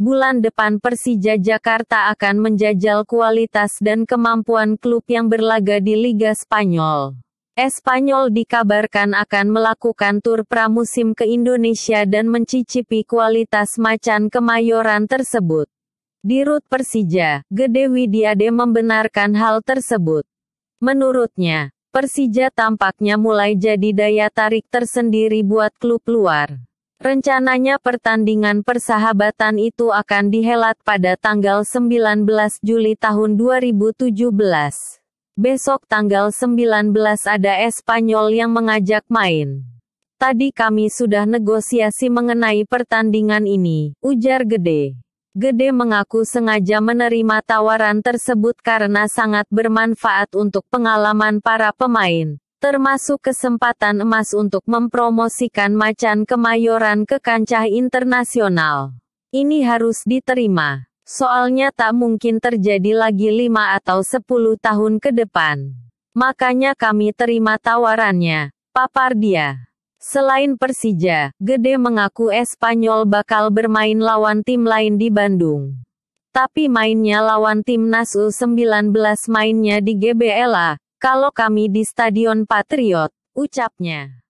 Bulan depan Persija Jakarta akan menjajal kualitas dan kemampuan klub yang berlaga di Liga Spanyol. Espanyol dikabarkan akan melakukan tur pramusim ke Indonesia dan mencicipi kualitas macan kemayoran tersebut. Di Rut Persija, Gede Widiade membenarkan hal tersebut. Menurutnya, Persija tampaknya mulai jadi daya tarik tersendiri buat klub luar. Rencananya pertandingan persahabatan itu akan dihelat pada tanggal 19 Juli tahun 2017. Besok tanggal 19 ada Espanyol yang mengajak main. Tadi kami sudah negosiasi mengenai pertandingan ini, ujar Gede. Gede mengaku sengaja menerima tawaran tersebut karena sangat bermanfaat untuk pengalaman para pemain, termasuk kesempatan emas untuk mempromosikan macan kemayoran ke kancah internasional. Ini harus diterima, soalnya tak mungkin terjadi lagi 5 atau 10 tahun ke depan. Makanya kami terima tawarannya, papar dia. Selain Persija, Gede mengaku Espanyol bakal bermain lawan tim lain di Bandung. Tapi mainnya lawan timnas U19 mainnya di GBLA, kalau kami di Stadion Patriot, ucapnya.